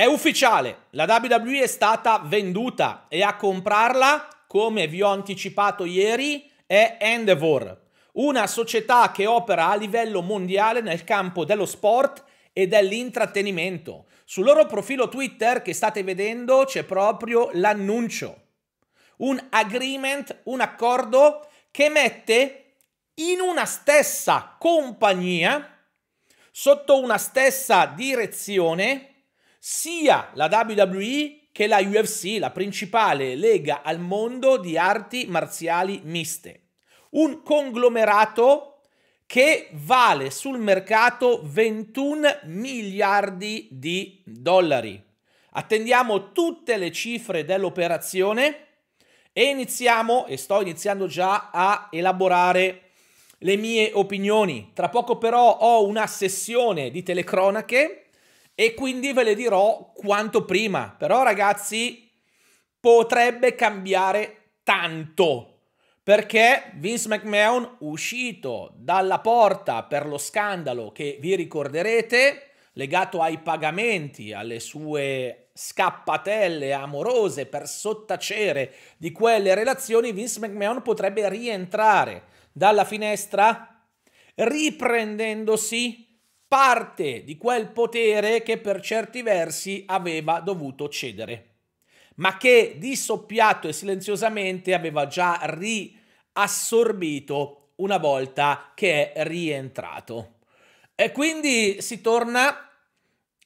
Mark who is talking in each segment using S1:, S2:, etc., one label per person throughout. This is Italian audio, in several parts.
S1: È ufficiale, la WWE è stata venduta e a comprarla, come vi ho anticipato ieri, è Endeavor, una società che opera a livello mondiale nel campo dello sport e dell'intrattenimento. Sul loro profilo Twitter che state vedendo c'è proprio l'annuncio, un agreement, un accordo che mette in una stessa compagnia, sotto una stessa direzione, sia la WWE che la UFC, la principale lega al mondo di arti marziali miste. Un conglomerato che vale sul mercato 21 miliardi di dollari. Attendiamo tutte le cifre dell'operazione e iniziamo, e sto iniziando già a elaborare le mie opinioni. Tra poco però ho una sessione di telecronache e quindi ve le dirò quanto prima. Però ragazzi, potrebbe cambiare tanto perché Vince McMahon uscito dalla porta per lo scandalo che vi ricorderete legato ai pagamenti, alle sue scappatelle amorose per sottacere di quelle relazioni, Vince McMahon potrebbe rientrare dalla finestra riprendendosi parte di quel potere che per certi versi aveva dovuto cedere, ma che di soppiatto e silenziosamente aveva già riassorbito una volta che è rientrato. E quindi si torna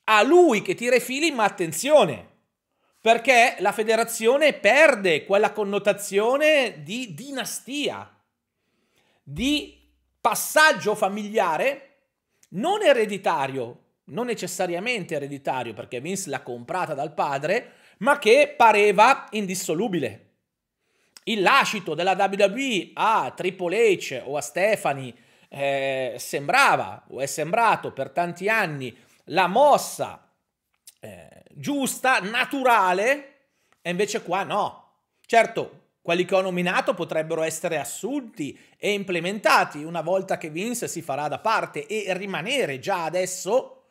S1: a lui che tira i fili, ma attenzione, perché la federazione perde quella connotazione di dinastia, di passaggio familiare non ereditario, non necessariamente ereditario perché Vince l'ha comprata dal padre, ma che pareva indissolubile. Il lascito della WWE a Triple H o a Stephanie eh, sembrava o è sembrato per tanti anni la mossa eh, giusta, naturale, e invece qua no. Certo, quelli che ho nominato potrebbero essere assunti e implementati una volta che Vince si farà da parte e rimanere già adesso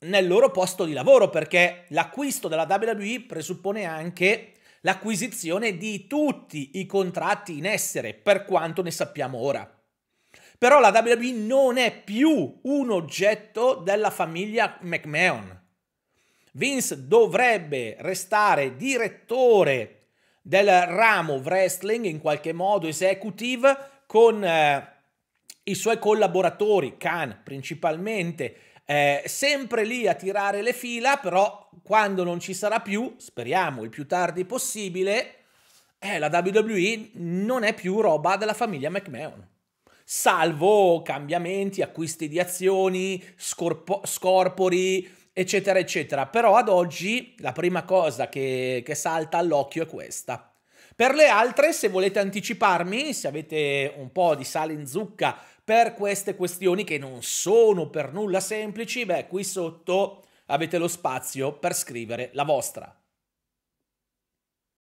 S1: nel loro posto di lavoro, perché l'acquisto della WWE presuppone anche l'acquisizione di tutti i contratti in essere, per quanto ne sappiamo ora. Però la WWE non è più un oggetto della famiglia McMahon. Vince dovrebbe restare direttore del ramo wrestling, in qualche modo executive, con eh, i suoi collaboratori, Khan principalmente, eh, sempre lì a tirare le fila, però quando non ci sarà più, speriamo il più tardi possibile, eh, la WWE non è più roba della famiglia McMahon salvo cambiamenti, acquisti di azioni, scorpo, scorpori, eccetera, eccetera. Però ad oggi la prima cosa che, che salta all'occhio è questa. Per le altre, se volete anticiparmi, se avete un po' di sale in zucca per queste questioni che non sono per nulla semplici, beh, qui sotto avete lo spazio per scrivere la vostra.